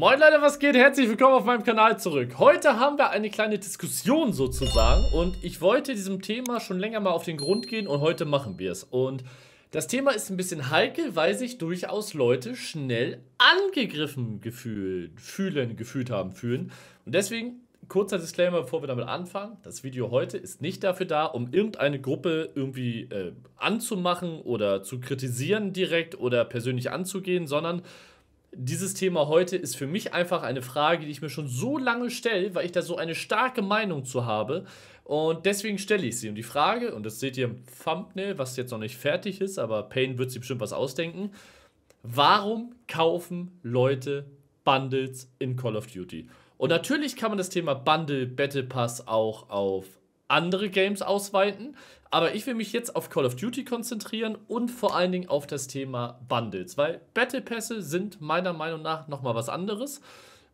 Moin Leute, was geht? Herzlich willkommen auf meinem Kanal zurück. Heute haben wir eine kleine Diskussion sozusagen und ich wollte diesem Thema schon länger mal auf den Grund gehen und heute machen wir es. Und das Thema ist ein bisschen heikel, weil sich durchaus Leute schnell angegriffen gefühlt, fühlen, gefühlt haben, fühlen. Und deswegen kurzer Disclaimer, bevor wir damit anfangen. Das Video heute ist nicht dafür da, um irgendeine Gruppe irgendwie äh, anzumachen oder zu kritisieren direkt oder persönlich anzugehen, sondern dieses Thema heute ist für mich einfach eine Frage, die ich mir schon so lange stelle, weil ich da so eine starke Meinung zu habe. Und deswegen stelle ich sie. Und die Frage, und das seht ihr im Thumbnail, was jetzt noch nicht fertig ist, aber Payne wird sich bestimmt was ausdenken. Warum kaufen Leute Bundles in Call of Duty? Und natürlich kann man das Thema Bundle Battle Pass auch auf andere Games ausweiten. Aber ich will mich jetzt auf Call of Duty konzentrieren und vor allen Dingen auf das Thema Bundles, weil Battle Pässe sind meiner Meinung nach nochmal was anderes.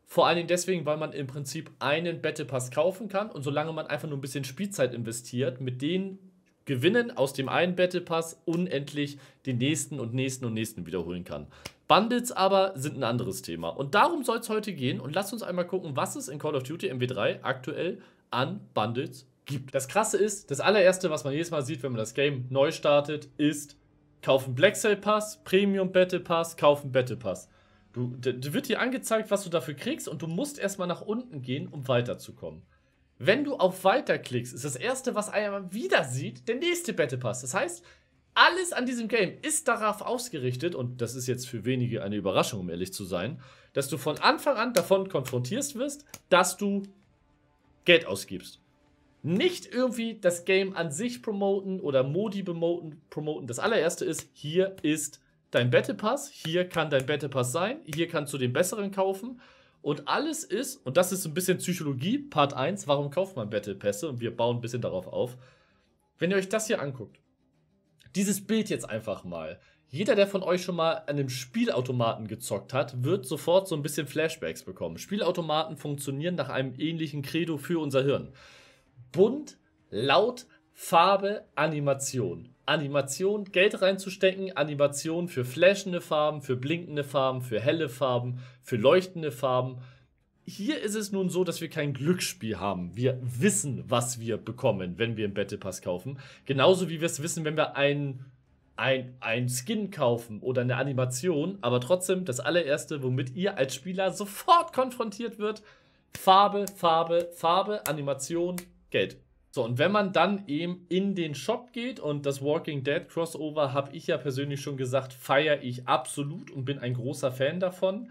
Vor allen Dingen deswegen, weil man im Prinzip einen Battle Pass kaufen kann und solange man einfach nur ein bisschen Spielzeit investiert, mit den Gewinnen aus dem einen Battle Pass unendlich den nächsten und nächsten und nächsten wiederholen kann. Bundles aber sind ein anderes Thema. Und darum soll es heute gehen. Und lasst uns einmal gucken, was es in Call of Duty MW3 aktuell an Bundles gibt. Das Krasse ist, das allererste, was man jedes Mal sieht, wenn man das Game neu startet, ist, kaufen Black Sail Pass, Premium Battle Pass, kaufen Battle Pass. Du, du wird dir angezeigt, was du dafür kriegst und du musst erstmal nach unten gehen, um weiterzukommen. Wenn du auf Weiter klickst, ist das erste, was einer wieder sieht, der nächste Battle Pass. Das heißt, alles an diesem Game ist darauf ausgerichtet, und das ist jetzt für wenige eine Überraschung, um ehrlich zu sein, dass du von Anfang an davon konfrontiert wirst, dass du Geld ausgibst. Nicht irgendwie das Game an sich promoten oder Modi promoten. promoten. Das allererste ist, hier ist dein Battle Pass, hier kann dein Battle Pass sein, hier kannst du den besseren kaufen. Und alles ist, und das ist ein bisschen Psychologie, Part 1, warum kauft man Battle Pässe? Und wir bauen ein bisschen darauf auf. Wenn ihr euch das hier anguckt, dieses Bild jetzt einfach mal. Jeder, der von euch schon mal an einem Spielautomaten gezockt hat, wird sofort so ein bisschen Flashbacks bekommen. Spielautomaten funktionieren nach einem ähnlichen Credo für unser Hirn bunt, laut, Farbe, Animation. Animation, Geld reinzustecken, Animation für flashende Farben, für blinkende Farben, für helle Farben, für leuchtende Farben. Hier ist es nun so, dass wir kein Glücksspiel haben. Wir wissen, was wir bekommen, wenn wir einen Battle Pass kaufen. Genauso wie wir es wissen, wenn wir einen ein, ein Skin kaufen oder eine Animation, aber trotzdem das allererste, womit ihr als Spieler sofort konfrontiert wird. Farbe, Farbe, Farbe, Animation, Geld. So, und wenn man dann eben in den Shop geht und das Walking Dead Crossover, habe ich ja persönlich schon gesagt, feiere ich absolut und bin ein großer Fan davon.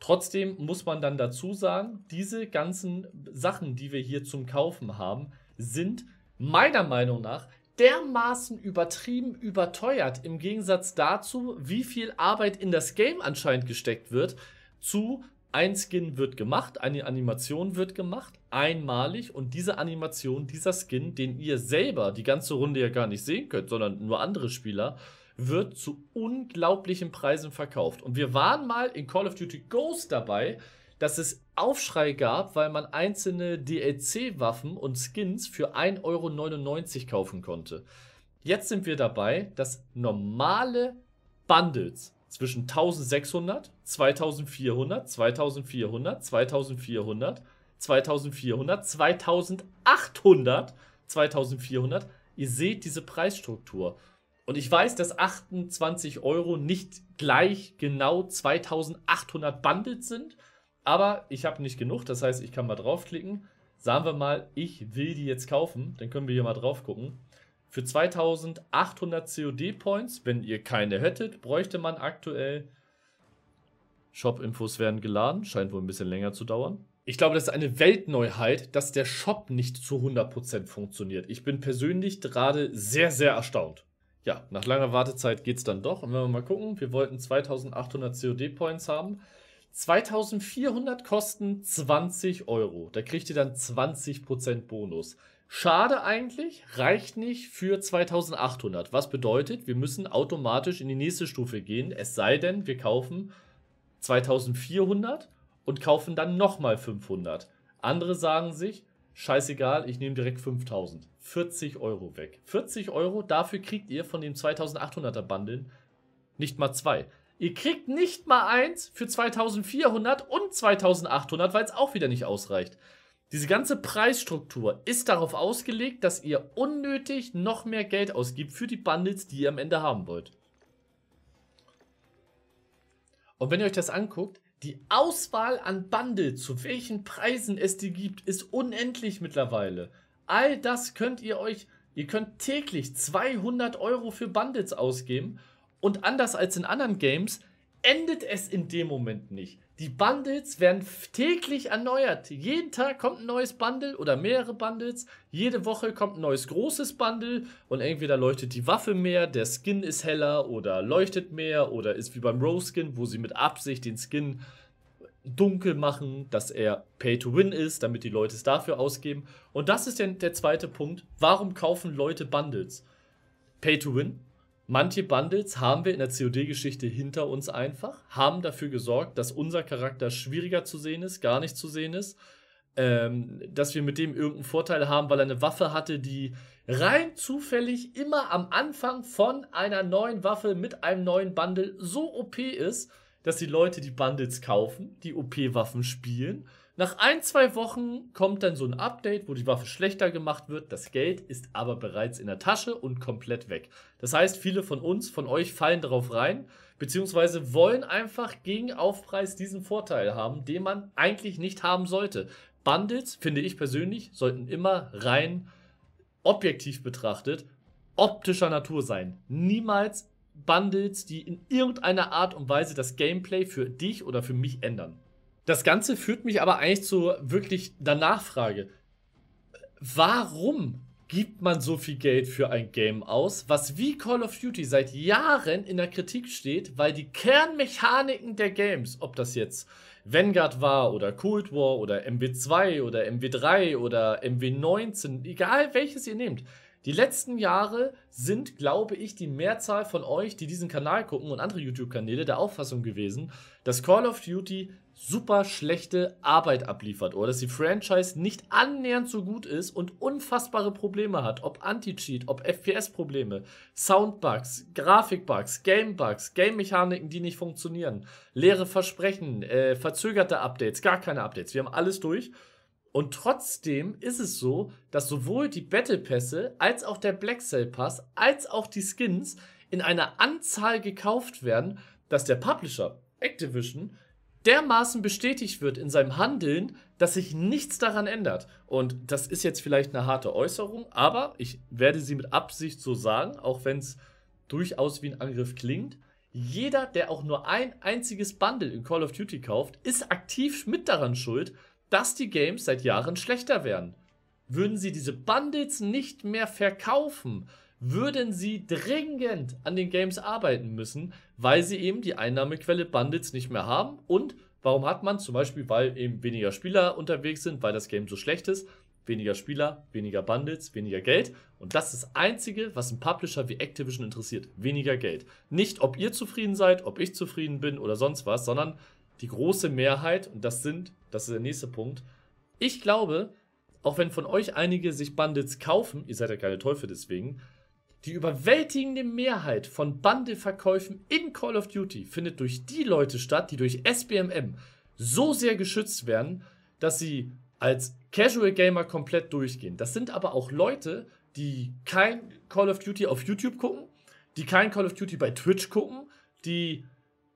Trotzdem muss man dann dazu sagen, diese ganzen Sachen, die wir hier zum Kaufen haben, sind meiner Meinung nach dermaßen übertrieben überteuert im Gegensatz dazu, wie viel Arbeit in das Game anscheinend gesteckt wird, zu ein Skin wird gemacht, eine Animation wird gemacht, einmalig und diese Animation, dieser Skin, den ihr selber die ganze Runde ja gar nicht sehen könnt, sondern nur andere Spieler, wird zu unglaublichen Preisen verkauft. Und wir waren mal in Call of Duty Ghost dabei, dass es Aufschrei gab, weil man einzelne DLC-Waffen und Skins für 1,99 Euro kaufen konnte. Jetzt sind wir dabei, dass normale Bundles zwischen 1600, 2400, 2400, 2400, 2400, 2800, 2400. Ihr seht diese Preisstruktur. Und ich weiß, dass 28 Euro nicht gleich genau 2800 Bundles sind, aber ich habe nicht genug. Das heißt, ich kann mal draufklicken. Sagen wir mal, ich will die jetzt kaufen. Dann können wir hier mal drauf gucken. Für 2800 COD-Points, wenn ihr keine hättet, bräuchte man aktuell... Shop-Infos werden geladen, scheint wohl ein bisschen länger zu dauern. Ich glaube, das ist eine Weltneuheit, dass der Shop nicht zu 100% funktioniert. Ich bin persönlich gerade sehr, sehr erstaunt. Ja, nach langer Wartezeit geht es dann doch. Und wenn wir mal gucken, wir wollten 2800 COD-Points haben. 2400 kosten 20 Euro. Da kriegt ihr dann 20% Bonus. Schade eigentlich, reicht nicht für 2800. Was bedeutet, wir müssen automatisch in die nächste Stufe gehen, es sei denn, wir kaufen 2400 und kaufen dann nochmal 500. Andere sagen sich, scheißegal, ich nehme direkt 5000. 40 Euro weg. 40 Euro, dafür kriegt ihr von dem 2800er Bundle nicht mal zwei. Ihr kriegt nicht mal eins für 2400 und 2800, weil es auch wieder nicht ausreicht. Diese ganze Preisstruktur ist darauf ausgelegt, dass ihr unnötig noch mehr Geld ausgibt für die Bundles, die ihr am Ende haben wollt. Und wenn ihr euch das anguckt, die Auswahl an Bundle, zu welchen Preisen es die gibt, ist unendlich mittlerweile. All das könnt ihr euch, ihr könnt täglich 200 Euro für Bundles ausgeben und anders als in anderen Games endet es in dem Moment nicht. Die Bundles werden täglich erneuert. Jeden Tag kommt ein neues Bundle oder mehrere Bundles. Jede Woche kommt ein neues großes Bundle und entweder leuchtet die Waffe mehr, der Skin ist heller oder leuchtet mehr oder ist wie beim Rose Skin, wo sie mit Absicht den Skin dunkel machen, dass er Pay to Win ist, damit die Leute es dafür ausgeben. Und das ist der, der zweite Punkt. Warum kaufen Leute Bundles? Pay to Win, Manche Bundles haben wir in der COD-Geschichte hinter uns einfach, haben dafür gesorgt, dass unser Charakter schwieriger zu sehen ist, gar nicht zu sehen ist, ähm, dass wir mit dem irgendeinen Vorteil haben, weil er eine Waffe hatte, die rein zufällig immer am Anfang von einer neuen Waffe mit einem neuen Bundle so OP ist, dass die Leute die Bundles kaufen, die OP-Waffen spielen nach ein, zwei Wochen kommt dann so ein Update, wo die Waffe schlechter gemacht wird. Das Geld ist aber bereits in der Tasche und komplett weg. Das heißt, viele von uns, von euch fallen darauf rein, beziehungsweise wollen einfach gegen Aufpreis diesen Vorteil haben, den man eigentlich nicht haben sollte. Bundles, finde ich persönlich, sollten immer rein objektiv betrachtet optischer Natur sein. Niemals Bundles, die in irgendeiner Art und Weise das Gameplay für dich oder für mich ändern. Das Ganze führt mich aber eigentlich zu wirklich der Nachfrage. Warum gibt man so viel Geld für ein Game aus, was wie Call of Duty seit Jahren in der Kritik steht, weil die Kernmechaniken der Games, ob das jetzt Vanguard war oder Cold War oder MW2 oder MW3 oder MW19, egal welches ihr nehmt, die letzten Jahre sind, glaube ich, die Mehrzahl von euch, die diesen Kanal gucken und andere YouTube-Kanäle der Auffassung gewesen, dass Call of Duty super schlechte Arbeit abliefert oder dass die Franchise nicht annähernd so gut ist und unfassbare Probleme hat, ob Anti-Cheat, ob FPS-Probleme, Soundbugs, Grafikbugs, Gamebugs, Game-Mechaniken, die nicht funktionieren, leere Versprechen, äh, verzögerte Updates, gar keine Updates. Wir haben alles durch. Und trotzdem ist es so, dass sowohl die Battle Pässe als auch der Black Cell Pass als auch die Skins in einer Anzahl gekauft werden, dass der Publisher Activision dermaßen bestätigt wird in seinem Handeln, dass sich nichts daran ändert. Und das ist jetzt vielleicht eine harte Äußerung, aber ich werde sie mit Absicht so sagen, auch wenn es durchaus wie ein Angriff klingt. Jeder, der auch nur ein einziges Bundle in Call of Duty kauft, ist aktiv mit daran schuld, dass die Games seit Jahren schlechter werden. Würden sie diese Bundles nicht mehr verkaufen, würden sie dringend an den Games arbeiten müssen, weil sie eben die Einnahmequelle Bundles nicht mehr haben. Und warum hat man zum Beispiel, weil eben weniger Spieler unterwegs sind, weil das Game so schlecht ist, weniger Spieler, weniger Bundles, weniger Geld. Und das ist das Einzige, was ein Publisher wie Activision interessiert. Weniger Geld. Nicht, ob ihr zufrieden seid, ob ich zufrieden bin oder sonst was, sondern die große Mehrheit, und das sind, das ist der nächste Punkt, ich glaube, auch wenn von euch einige sich Bundles kaufen, ihr seid ja keine Teufel deswegen, die überwältigende Mehrheit von Bundle-Verkäufen in Call of Duty findet durch die Leute statt, die durch SBMM so sehr geschützt werden, dass sie als Casual Gamer komplett durchgehen. Das sind aber auch Leute, die kein Call of Duty auf YouTube gucken, die kein Call of Duty bei Twitch gucken, die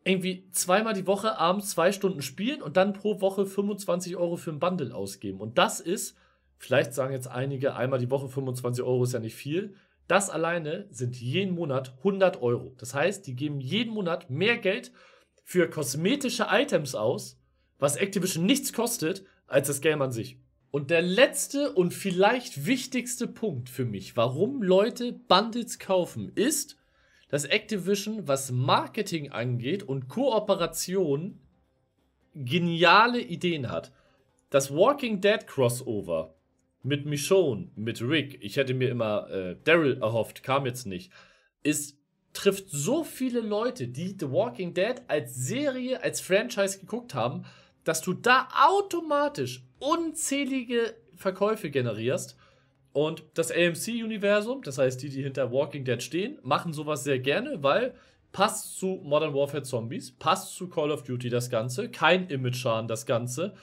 irgendwie zweimal die Woche abends zwei Stunden spielen und dann pro Woche 25 Euro für ein Bundle ausgeben. Und das ist, vielleicht sagen jetzt einige, einmal die Woche 25 Euro ist ja nicht viel, das alleine sind jeden Monat 100 Euro. Das heißt, die geben jeden Monat mehr Geld für kosmetische Items aus, was Activision nichts kostet, als das Game an sich. Und der letzte und vielleicht wichtigste Punkt für mich, warum Leute Bundles kaufen, ist, dass Activision, was Marketing angeht und Kooperation, geniale Ideen hat. Das Walking Dead Crossover mit Michonne, mit Rick, ich hätte mir immer äh, Daryl erhofft, kam jetzt nicht, ist trifft so viele Leute, die The Walking Dead als Serie, als Franchise geguckt haben, dass du da automatisch unzählige Verkäufe generierst. Und das AMC-Universum, das heißt die, die hinter Walking Dead stehen, machen sowas sehr gerne, weil passt zu Modern Warfare Zombies, passt zu Call of Duty das Ganze, kein Image-Schaden das Ganze.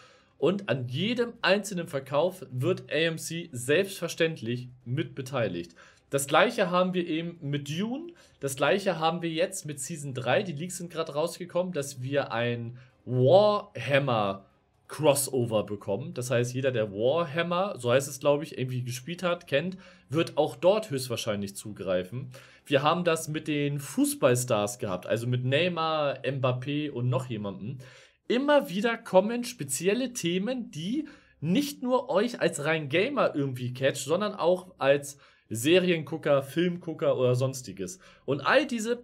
Und an jedem einzelnen Verkauf wird AMC selbstverständlich mit beteiligt. Das gleiche haben wir eben mit Dune, das gleiche haben wir jetzt mit Season 3, die Leaks sind gerade rausgekommen, dass wir ein Warhammer Crossover bekommen. Das heißt, jeder, der Warhammer, so heißt es glaube ich, irgendwie gespielt hat, kennt, wird auch dort höchstwahrscheinlich zugreifen. Wir haben das mit den Fußballstars gehabt, also mit Neymar, Mbappé und noch jemandem immer wieder kommen spezielle Themen, die nicht nur euch als rein Gamer irgendwie catcht, sondern auch als Seriengucker, Filmgucker oder sonstiges. Und all diese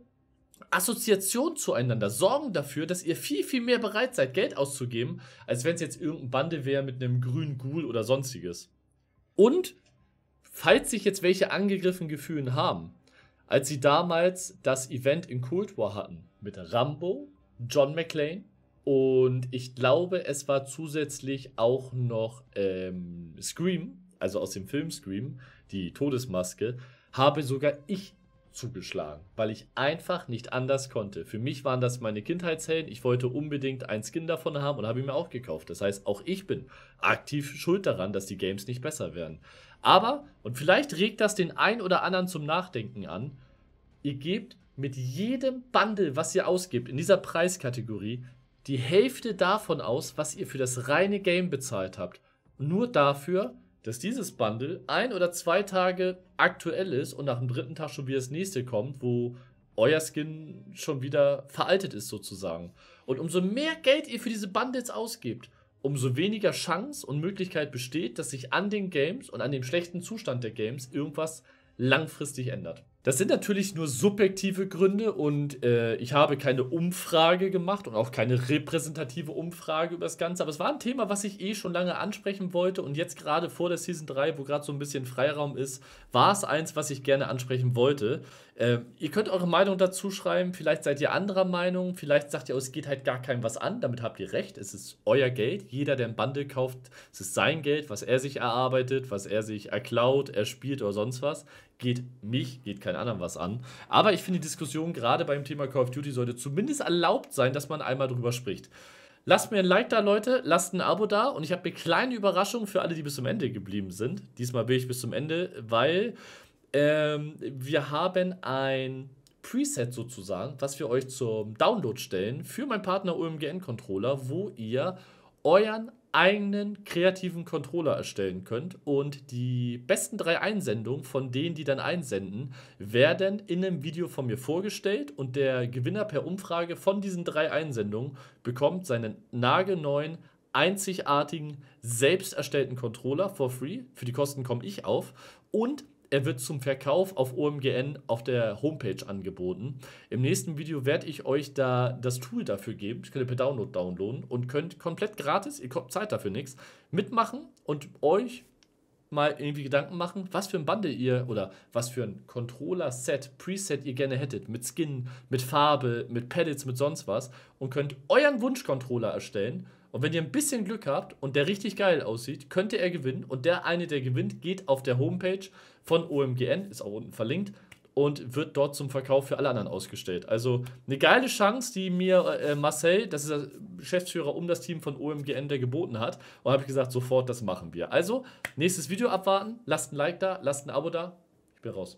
Assoziationen zueinander sorgen dafür, dass ihr viel, viel mehr bereit seid, Geld auszugeben, als wenn es jetzt irgendein Bande wäre mit einem grünen Ghoul oder sonstiges. Und falls sich jetzt welche angegriffen gefühlen haben, als sie damals das Event in Cold War hatten mit Rambo, John McClane, und ich glaube, es war zusätzlich auch noch ähm, Scream, also aus dem Film Scream, die Todesmaske, habe sogar ich zugeschlagen, weil ich einfach nicht anders konnte. Für mich waren das meine Kindheitshelden. Ich wollte unbedingt ein Skin davon haben und habe ihn mir auch gekauft. Das heißt, auch ich bin aktiv schuld daran, dass die Games nicht besser werden. Aber, und vielleicht regt das den einen oder anderen zum Nachdenken an, ihr gebt mit jedem Bundle, was ihr ausgibt in dieser Preiskategorie, die Hälfte davon aus, was ihr für das reine Game bezahlt habt. Nur dafür, dass dieses Bundle ein oder zwei Tage aktuell ist und nach dem dritten Tag schon wieder das nächste kommt, wo euer Skin schon wieder veraltet ist sozusagen. Und umso mehr Geld ihr für diese Bundles ausgebt, umso weniger Chance und Möglichkeit besteht, dass sich an den Games und an dem schlechten Zustand der Games irgendwas langfristig ändert. Das sind natürlich nur subjektive Gründe und äh, ich habe keine Umfrage gemacht und auch keine repräsentative Umfrage über das Ganze. Aber es war ein Thema, was ich eh schon lange ansprechen wollte und jetzt gerade vor der Season 3, wo gerade so ein bisschen Freiraum ist, war es eins, was ich gerne ansprechen wollte. Äh, ihr könnt eure Meinung dazu schreiben. Vielleicht seid ihr anderer Meinung. Vielleicht sagt ihr, oh, es geht halt gar keinem was an. Damit habt ihr recht. Es ist euer Geld. Jeder, der ein Bundle kauft, es ist sein Geld, was er sich erarbeitet, was er sich erklaut, erspielt oder sonst was geht mich, geht kein anderen was an. Aber ich finde, die Diskussion gerade beim Thema Call of Duty sollte zumindest erlaubt sein, dass man einmal drüber spricht. Lasst mir ein Like da, Leute, lasst ein Abo da und ich habe eine kleine Überraschung für alle, die bis zum Ende geblieben sind. Diesmal will ich bis zum Ende, weil ähm, wir haben ein Preset sozusagen, was wir euch zum Download stellen für meinen Partner OMGN Controller, wo ihr euren eigenen kreativen Controller erstellen könnt und die besten drei Einsendungen von denen, die dann einsenden, werden in einem Video von mir vorgestellt und der Gewinner per Umfrage von diesen drei Einsendungen bekommt seinen nagelneuen, einzigartigen, selbst erstellten Controller for free. Für die Kosten komme ich auf und er wird zum Verkauf auf OMGN auf der Homepage angeboten. Im nächsten Video werde ich euch da das Tool dafür geben. Das könnt ihr per Download downloaden und könnt komplett gratis, ihr habt Zeit dafür nichts, mitmachen und euch mal irgendwie Gedanken machen, was für ein Bundle ihr oder was für ein Controller-Set, Preset ihr gerne hättet. Mit Skin, mit Farbe, mit Pedals, mit sonst was. Und könnt euren Wunschcontroller erstellen und wenn ihr ein bisschen Glück habt und der richtig geil aussieht, könnte er gewinnen. Und der eine, der gewinnt, geht auf der Homepage von OMGN, ist auch unten verlinkt, und wird dort zum Verkauf für alle anderen ausgestellt. Also eine geile Chance, die mir äh, Marcel, das ist der Geschäftsführer um das Team von OMGN, der geboten hat. Und habe ich gesagt, sofort, das machen wir. Also, nächstes Video abwarten, lasst ein Like da, lasst ein Abo da. Ich bin raus.